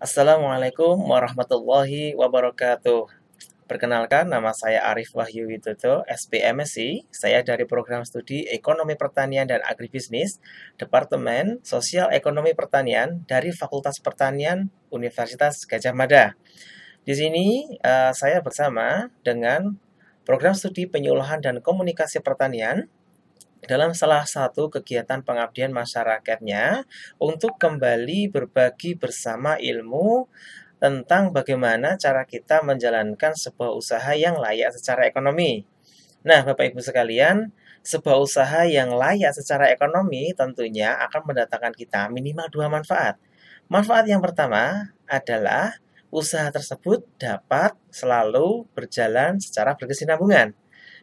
Assalamualaikum warahmatullahi wabarakatuh. Perkenalkan, nama saya Arif Wahyu Widodo, SPMSI. Saya dari program studi Ekonomi Pertanian dan Agribisnis, Departemen Sosial Ekonomi Pertanian dari Fakultas Pertanian Universitas Gajah Mada. Di sini eh, saya bersama dengan program studi penyuluhan dan komunikasi pertanian dalam salah satu kegiatan pengabdian masyarakatnya untuk kembali berbagi bersama ilmu tentang bagaimana cara kita menjalankan sebuah usaha yang layak secara ekonomi. Nah, Bapak Ibu sekalian, sebuah usaha yang layak secara ekonomi tentunya akan mendatangkan kita minimal dua manfaat. Manfaat yang pertama adalah usaha tersebut dapat selalu berjalan secara berkesinambungan.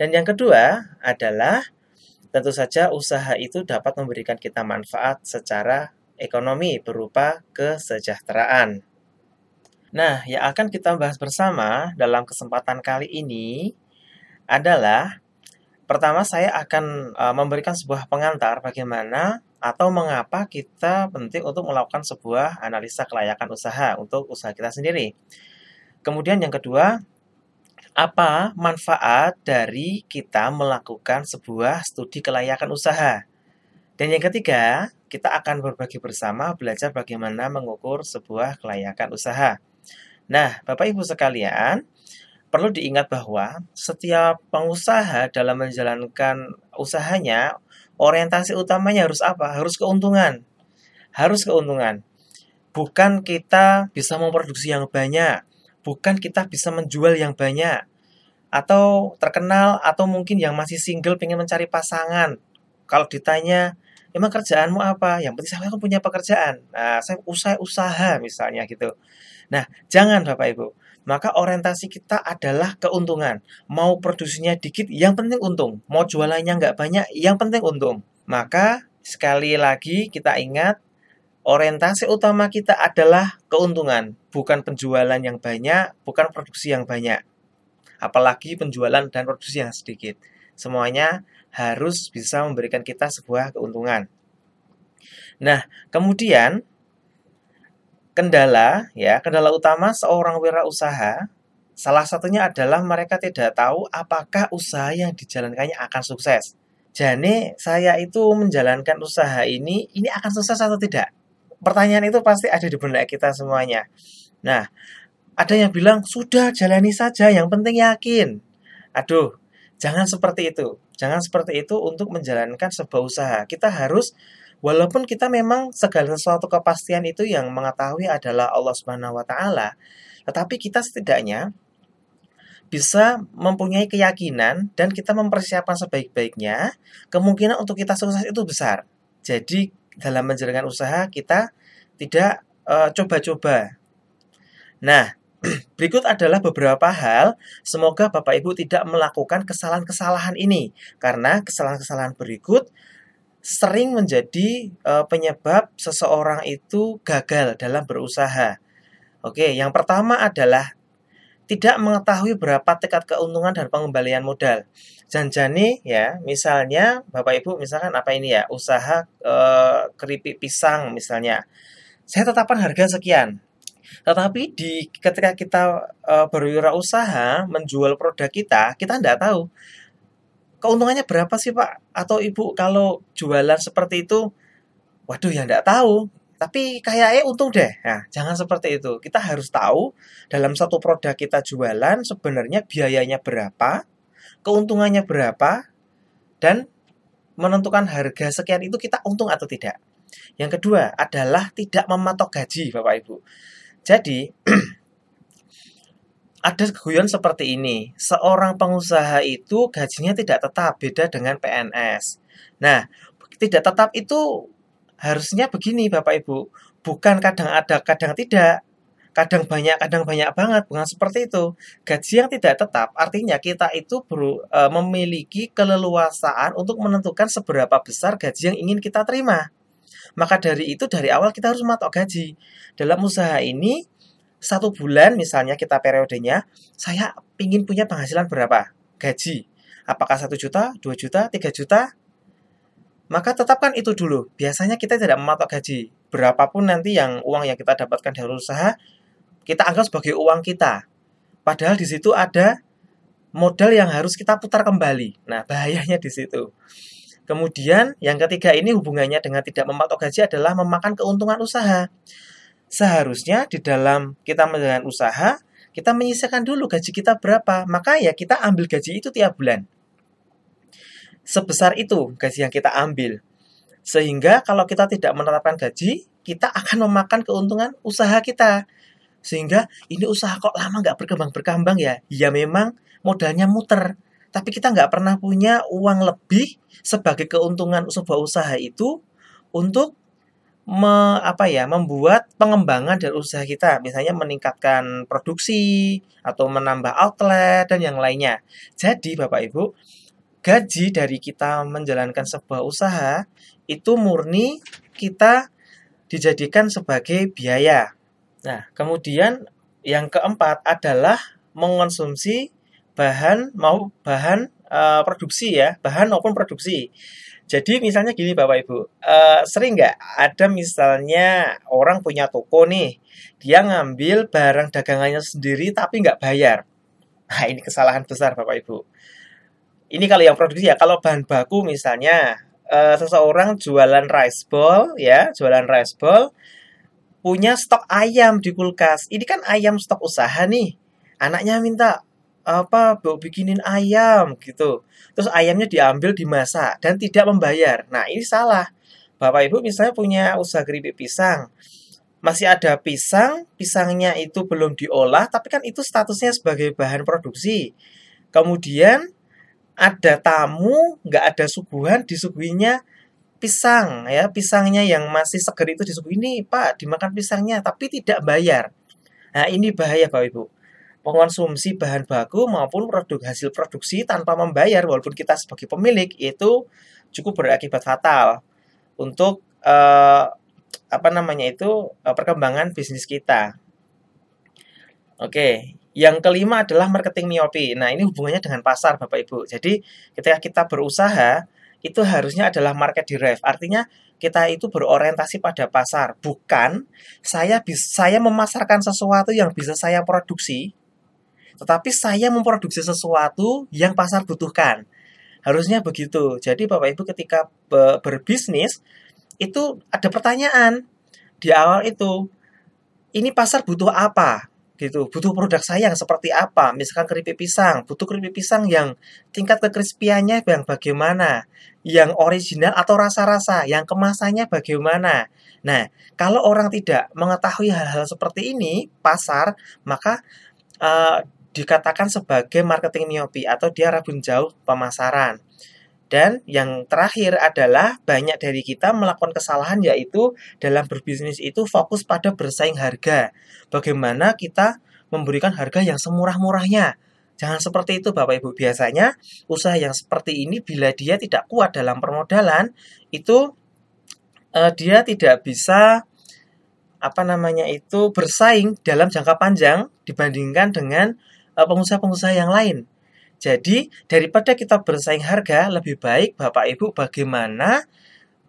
Dan yang kedua adalah Tentu saja usaha itu dapat memberikan kita manfaat secara ekonomi berupa kesejahteraan. Nah, yang akan kita bahas bersama dalam kesempatan kali ini adalah pertama saya akan e, memberikan sebuah pengantar bagaimana atau mengapa kita penting untuk melakukan sebuah analisa kelayakan usaha untuk usaha kita sendiri. Kemudian yang kedua, apa manfaat dari kita melakukan sebuah studi kelayakan usaha? Dan yang ketiga, kita akan berbagi bersama belajar bagaimana mengukur sebuah kelayakan usaha. Nah, Bapak Ibu sekalian, perlu diingat bahwa setiap pengusaha dalam menjalankan usahanya, orientasi utamanya harus apa? Harus keuntungan. Harus keuntungan. Bukan kita bisa memproduksi yang banyak, bukan kita bisa menjual yang banyak atau terkenal atau mungkin yang masih single pengen mencari pasangan. Kalau ditanya, emang kerjaanmu apa? Yang penting saya kan punya pekerjaan. Nah, saya usai usaha misalnya gitu. Nah, jangan Bapak Ibu. Maka orientasi kita adalah keuntungan. Mau produksinya dikit, yang penting untung. Mau jualannya nggak banyak, yang penting untung. Maka sekali lagi kita ingat orientasi utama kita adalah keuntungan, bukan penjualan yang banyak, bukan produksi yang banyak. Apalagi penjualan dan produksi yang sedikit. Semuanya harus bisa memberikan kita sebuah keuntungan. Nah, kemudian kendala ya, kendala utama seorang wirausaha salah satunya adalah mereka tidak tahu apakah usaha yang dijalankannya akan sukses. Jadi saya itu menjalankan usaha ini, ini akan sukses atau tidak? pertanyaan itu pasti ada di benak kita semuanya. Nah, ada yang bilang sudah jalani saja, yang penting yakin. Aduh, jangan seperti itu. Jangan seperti itu untuk menjalankan sebuah usaha. Kita harus walaupun kita memang segala sesuatu kepastian itu yang mengetahui adalah Allah Subhanahu wa taala, tetapi kita setidaknya bisa mempunyai keyakinan dan kita mempersiapkan sebaik-baiknya, kemungkinan untuk kita sukses itu besar. Jadi dalam menjalankan usaha kita tidak eh, coba-coba. E, nah, berikut adalah beberapa hal semoga Bapak Ibu tidak melakukan kesalahan-kesalahan ini karena kesalahan-kesalahan berikut sering menjadi e, penyebab seseorang itu gagal dalam berusaha. Oke, yang pertama adalah tidak mengetahui berapa tekad keuntungan dan pengembalian modal. Janjani ya, misalnya Bapak Ibu misalkan apa ini ya, usaha e, keripik pisang misalnya. Saya tetapkan harga sekian. Tetapi di ketika kita e, berwirausaha menjual produk kita, kita tidak tahu keuntungannya berapa sih Pak atau Ibu kalau jualan seperti itu. Waduh ya tidak tahu tapi kayaknya eh, untung deh. Nah, jangan seperti itu. Kita harus tahu dalam satu produk kita jualan sebenarnya biayanya berapa, keuntungannya berapa, dan menentukan harga sekian itu kita untung atau tidak. Yang kedua adalah tidak mematok gaji, Bapak Ibu. Jadi, ada guyon seperti ini. Seorang pengusaha itu gajinya tidak tetap, beda dengan PNS. Nah, tidak tetap itu harusnya begini Bapak Ibu, bukan kadang ada, kadang tidak. Kadang banyak, kadang banyak banget, bukan seperti itu. Gaji yang tidak tetap artinya kita itu ber, e, memiliki keleluasaan untuk menentukan seberapa besar gaji yang ingin kita terima. Maka dari itu dari awal kita harus matok gaji. Dalam usaha ini satu bulan misalnya kita periodenya, saya ingin punya penghasilan berapa? Gaji. Apakah satu juta, dua juta, tiga juta? maka tetapkan itu dulu. Biasanya kita tidak mematok gaji. Berapapun nanti yang uang yang kita dapatkan dari usaha, kita anggap sebagai uang kita. Padahal di situ ada modal yang harus kita putar kembali. Nah, bahayanya di situ. Kemudian yang ketiga ini hubungannya dengan tidak mematok gaji adalah memakan keuntungan usaha. Seharusnya di dalam kita menjalankan usaha, kita menyisakan dulu gaji kita berapa. Maka ya kita ambil gaji itu tiap bulan sebesar itu gaji yang kita ambil. Sehingga kalau kita tidak menerapkan gaji, kita akan memakan keuntungan usaha kita. Sehingga ini usaha kok lama nggak berkembang-berkembang ya? Ya memang modalnya muter. Tapi kita nggak pernah punya uang lebih sebagai keuntungan sebuah usaha itu untuk me, apa ya membuat pengembangan dari usaha kita misalnya meningkatkan produksi atau menambah outlet dan yang lainnya jadi bapak ibu gaji dari kita menjalankan sebuah usaha itu murni kita dijadikan sebagai biaya. Nah, kemudian yang keempat adalah mengonsumsi bahan mau bahan uh, produksi ya, bahan maupun produksi. Jadi misalnya gini Bapak Ibu, uh, sering nggak ada misalnya orang punya toko nih, dia ngambil barang dagangannya sendiri tapi nggak bayar. Nah ini kesalahan besar Bapak Ibu ini kalau yang produksi ya kalau bahan baku misalnya uh, seseorang jualan rice ball ya jualan rice ball punya stok ayam di kulkas ini kan ayam stok usaha nih anaknya minta apa bu bikinin ayam gitu terus ayamnya diambil dimasak dan tidak membayar nah ini salah bapak ibu misalnya punya usaha keripik pisang masih ada pisang pisangnya itu belum diolah tapi kan itu statusnya sebagai bahan produksi kemudian ada tamu, nggak ada suguhan, disuguhinya pisang ya, pisangnya yang masih seger itu disuguh ini Pak dimakan pisangnya tapi tidak bayar. Nah ini bahaya Bapak Ibu. Mengkonsumsi bahan baku maupun produk hasil produksi tanpa membayar walaupun kita sebagai pemilik itu cukup berakibat fatal untuk eh, apa namanya itu eh, perkembangan bisnis kita. Oke, yang kelima adalah marketing miopi. Nah, ini hubungannya dengan pasar, Bapak Ibu. Jadi, ketika kita berusaha, itu harusnya adalah market derived. Artinya kita itu berorientasi pada pasar, bukan saya saya memasarkan sesuatu yang bisa saya produksi, tetapi saya memproduksi sesuatu yang pasar butuhkan. Harusnya begitu. Jadi Bapak Ibu ketika berbisnis itu ada pertanyaan di awal itu. Ini pasar butuh apa? gitu butuh produk saya yang seperti apa misalkan keripik pisang butuh keripik pisang yang tingkat kekrispiannya yang bagaimana yang original atau rasa-rasa yang kemasannya bagaimana nah kalau orang tidak mengetahui hal-hal seperti ini pasar maka uh, dikatakan sebagai marketing miopi atau dia rabun jauh pemasaran dan yang terakhir adalah banyak dari kita melakukan kesalahan yaitu dalam berbisnis itu fokus pada bersaing harga. Bagaimana kita memberikan harga yang semurah-murahnya. Jangan seperti itu Bapak Ibu. Biasanya usaha yang seperti ini bila dia tidak kuat dalam permodalan itu eh, dia tidak bisa apa namanya itu bersaing dalam jangka panjang dibandingkan dengan eh, pengusaha-pengusaha yang lain. Jadi, daripada kita bersaing harga, lebih baik Bapak Ibu bagaimana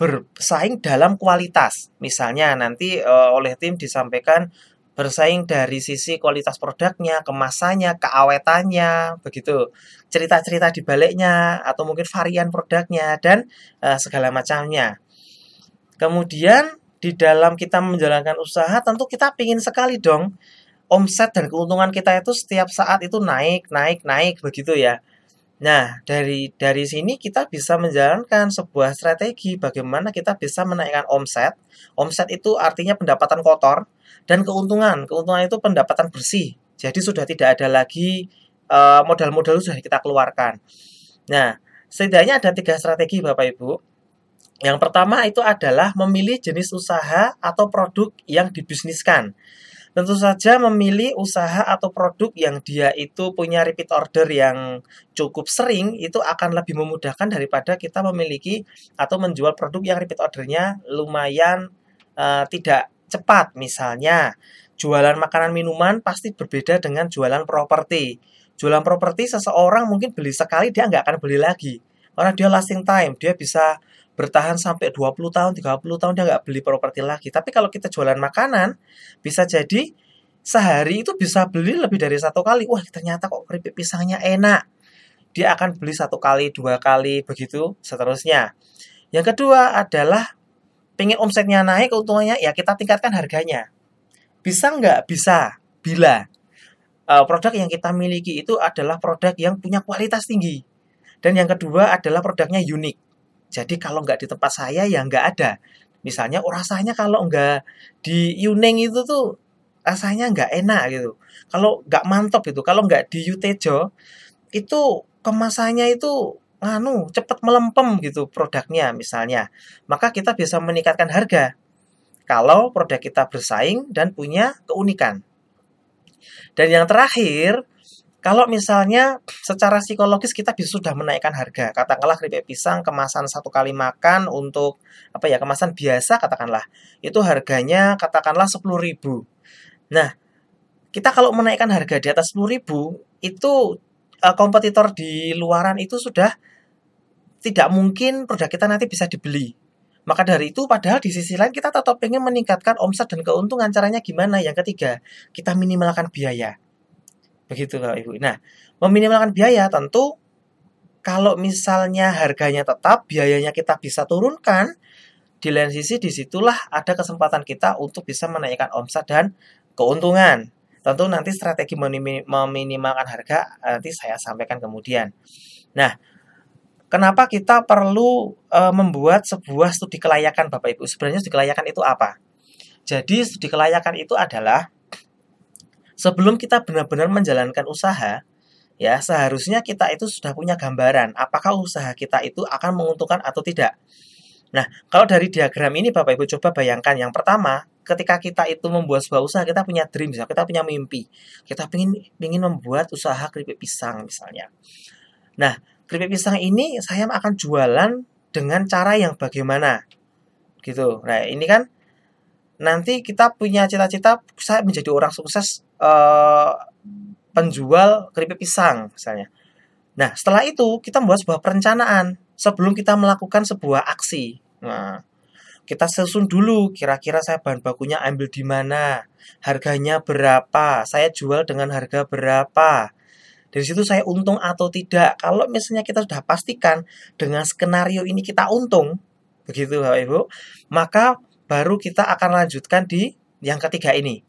bersaing dalam kualitas. Misalnya nanti e, oleh tim disampaikan bersaing dari sisi kualitas produknya, kemasannya, keawetannya, begitu. Cerita-cerita di baliknya atau mungkin varian produknya dan e, segala macamnya. Kemudian di dalam kita menjalankan usaha tentu kita pingin sekali dong omset dan keuntungan kita itu setiap saat itu naik, naik, naik begitu ya. Nah, dari dari sini kita bisa menjalankan sebuah strategi bagaimana kita bisa menaikkan omset. Omset itu artinya pendapatan kotor dan keuntungan. Keuntungan itu pendapatan bersih. Jadi sudah tidak ada lagi modal eh, modal-modal sudah kita keluarkan. Nah, setidaknya ada tiga strategi Bapak Ibu. Yang pertama itu adalah memilih jenis usaha atau produk yang dibisniskan tentu saja memilih usaha atau produk yang dia itu punya repeat order yang cukup sering itu akan lebih memudahkan daripada kita memiliki atau menjual produk yang repeat ordernya lumayan uh, tidak cepat misalnya jualan makanan minuman pasti berbeda dengan jualan properti jualan properti seseorang mungkin beli sekali dia nggak akan beli lagi karena dia lasting time dia bisa bertahan sampai 20 tahun, 30 tahun dia nggak beli properti lagi. Tapi kalau kita jualan makanan, bisa jadi sehari itu bisa beli lebih dari satu kali. Wah, ternyata kok keripik pisangnya enak. Dia akan beli satu kali, dua kali, begitu seterusnya. Yang kedua adalah pengen omsetnya naik, keuntungannya ya kita tingkatkan harganya. Bisa nggak? Bisa. Bila uh, produk yang kita miliki itu adalah produk yang punya kualitas tinggi. Dan yang kedua adalah produknya unik jadi kalau nggak di tempat saya ya nggak ada. Misalnya oh rasanya kalau nggak di Yuning itu tuh rasanya nggak enak gitu. Kalau nggak mantap gitu, kalau nggak di Yutejo itu kemasannya itu nganu cepat melempem gitu produknya misalnya. Maka kita bisa meningkatkan harga kalau produk kita bersaing dan punya keunikan. Dan yang terakhir, kalau misalnya secara psikologis kita bisa sudah menaikkan harga, katakanlah keripik pisang kemasan satu kali makan untuk apa ya kemasan biasa katakanlah itu harganya katakanlah sepuluh ribu. Nah, kita kalau menaikkan harga di atas sepuluh ribu itu eh, kompetitor di luaran itu sudah tidak mungkin produk kita nanti bisa dibeli maka dari itu, padahal di sisi lain kita tetap ingin meningkatkan omset dan keuntungan. Caranya gimana? Yang ketiga, kita minimalkan biaya. Begitu Bapak Ibu. Nah, meminimalkan biaya tentu kalau misalnya harganya tetap, biayanya kita bisa turunkan, di lain sisi disitulah ada kesempatan kita untuk bisa menaikkan omset dan keuntungan. Tentu nanti strategi meminimalkan harga eh, nanti saya sampaikan kemudian. Nah, kenapa kita perlu e, membuat sebuah studi kelayakan Bapak Ibu? Sebenarnya studi kelayakan itu apa? Jadi studi kelayakan itu adalah sebelum kita benar-benar menjalankan usaha, ya seharusnya kita itu sudah punya gambaran apakah usaha kita itu akan menguntungkan atau tidak. Nah, kalau dari diagram ini Bapak Ibu coba bayangkan yang pertama, ketika kita itu membuat sebuah usaha, kita punya dream, kita punya mimpi. Kita ingin ingin membuat usaha keripik pisang misalnya. Nah, keripik pisang ini saya akan jualan dengan cara yang bagaimana? Gitu. Nah, ini kan nanti kita punya cita-cita saya menjadi orang sukses uh, penjual keripik pisang misalnya. Nah, setelah itu kita membuat sebuah perencanaan sebelum kita melakukan sebuah aksi. Nah, kita susun dulu kira-kira saya bahan bakunya ambil di mana, harganya berapa, saya jual dengan harga berapa. Dari situ saya untung atau tidak. Kalau misalnya kita sudah pastikan dengan skenario ini kita untung, begitu Bapak Ibu, maka baru kita akan lanjutkan di yang ketiga ini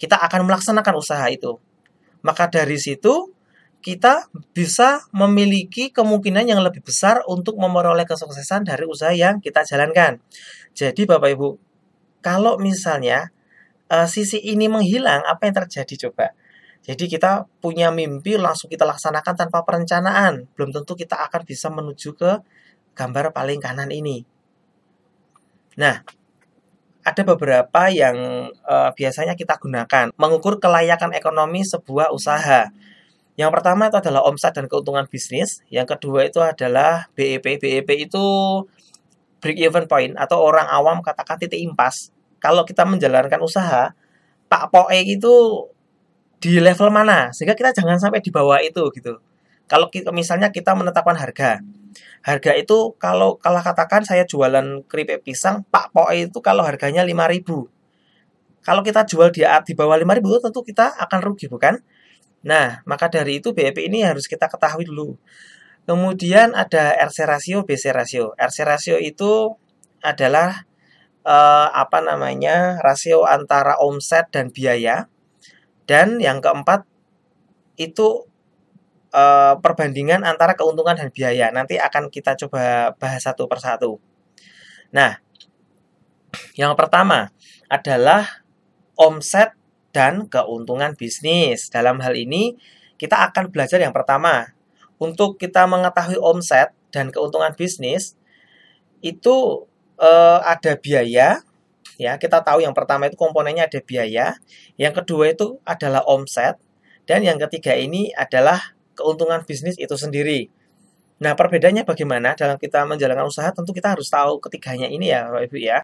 kita akan melaksanakan usaha itu. Maka dari situ kita bisa memiliki kemungkinan yang lebih besar untuk memperoleh kesuksesan dari usaha yang kita jalankan. Jadi Bapak Ibu, kalau misalnya uh, sisi ini menghilang, apa yang terjadi coba? Jadi kita punya mimpi langsung kita laksanakan tanpa perencanaan. Belum tentu kita akan bisa menuju ke gambar paling kanan ini. Nah, ada beberapa yang uh, biasanya kita gunakan mengukur kelayakan ekonomi sebuah usaha. Yang pertama itu adalah omset dan keuntungan bisnis. Yang kedua itu adalah BEP. BEP itu break even point atau orang awam katakan titik impas. Kalau kita menjalankan usaha, tak poe itu di level mana sehingga kita jangan sampai di bawah itu gitu. Kalau misalnya kita menetapkan harga, Harga itu kalau kalau katakan saya jualan keripik pisang, Pak Poe itu kalau harganya 5000 kalau kita jual di, di bawah 5000 tentu kita akan rugi bukan? Nah, maka dari itu BEP ini harus kita ketahui dulu. Kemudian ada RC rasio, BC rasio. RC rasio itu adalah eh, apa namanya? rasio antara omset dan biaya. Dan yang keempat itu uh, perbandingan antara keuntungan dan biaya. Nanti akan kita coba bahas satu persatu. Nah, yang pertama adalah omset dan keuntungan bisnis. Dalam hal ini, kita akan belajar yang pertama. Untuk kita mengetahui omset dan keuntungan bisnis, itu uh, ada biaya, ya kita tahu yang pertama itu komponennya ada biaya yang kedua itu adalah omset dan yang ketiga ini adalah keuntungan bisnis itu sendiri. Nah, perbedaannya bagaimana dalam kita menjalankan usaha? Tentu kita harus tahu ketiganya ini ya, Bapak Ibu ya.